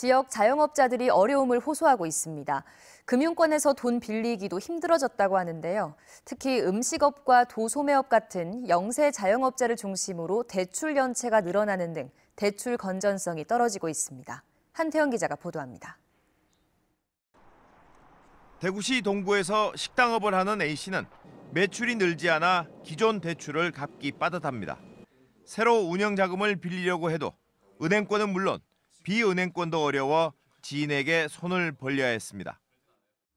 지역 자영업자들이 어려움을 호소하고 있습니다. 금융권에서 돈 빌리기도 힘들어졌다고 하는데요. 특히 음식업과 도소매업 같은 영세 자영업자를 중심으로 대출 연체가 늘어나는 등 대출 건전성이 떨어지고 있습니다. 한태영 기자가 보도합니다. 대구시 동부에서 식당업을 하는 A씨는 매출이 늘지 않아 기존 대출을 갚기 빠듯합니다. 새로 운영 자금을 빌리려고 해도 은행권은 물론 비은행권도 어려워 지인에게 손을 벌려야 했습니다.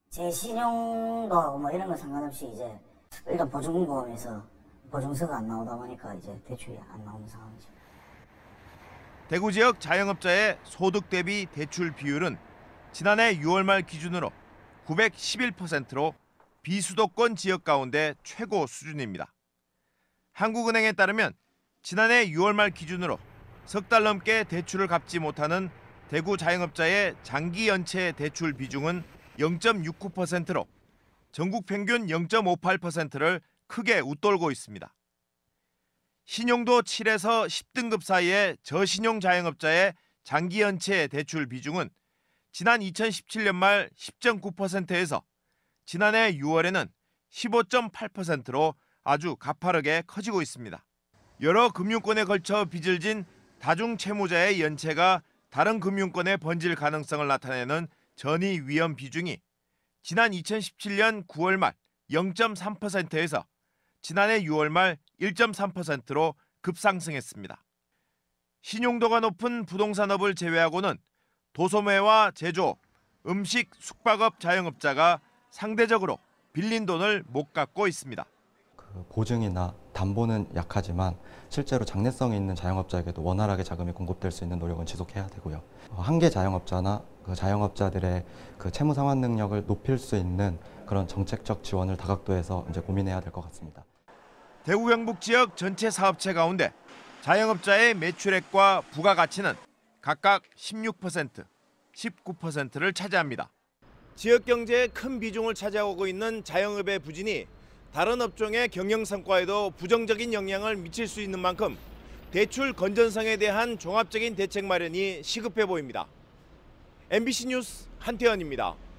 제 신용도 뭐 이런 거 상관없이 이제 일단 보증보험에서 보증서가 안 나오다 보니까 이제 대출이 안 나오는 상황이죠. 대구 지역 자영업자의 소득 대비 대출 비율은 지난해 6월 말 기준으로 911%로 비수도권 지역 가운데 최고 수준입니다. 한국은행에 따르면 지난해 6월 말 기준으로 석달 넘게 대출을 갚지 못하는 대구 자영업자의 장기 연체 대출 비중은 0.69%로 전국 평균 0.58%를 크게 웃돌고 있습니다. 신용도 7에서 10등급 사이의 저신용 자영업자의 장기 연체 대출 비중은 지난 2017년 말 10.9%에서 지난해 6월에는 15.8%로 아주 가파르게 커지고 있습니다. 여러 금융권에 걸쳐 빚을 진 다중 채무자의 연체가 다른 금융권에 번질 가능성을 나타내는 전이 위험 비중이 지난 2017년 9월 말 0.3%에서 지난해 6월 말 1.3%로 급상승했습니다. 신용도가 높은 부동산업을 제외하고는 도소매와 제조, 음식, 숙박업 자영업자가 상대적으로 빌린 돈을 못 갚고 있습니다. 보증이나 담보는 약하지만 실제로 장래성이 있는 자영업자에게도 원활하게 자금이 공급될 수 있는 노력은 지속해야 되고요. 어, 한계 자영업자나 그 자영업자들의 그 채무 상환 능력을 높일 수 있는 그런 정책적 지원을 다각도에서 이제 고민해야 될 것 같습니다. 대구 경북 지역 전체 사업체 가운데 자영업자의 매출액과 부가가치는 각각 16%, 19%를 차지합니다. 지역 경제의 큰 비중을 차지하고 있는 자영업의 부진이 다른 업종의 경영 성과에도 부정적인 영향을 미칠 수 있는 만큼 대출 건전성에 대한 종합적인 대책 마련이 시급해 보입니다. MBC 뉴스 한태현입니다.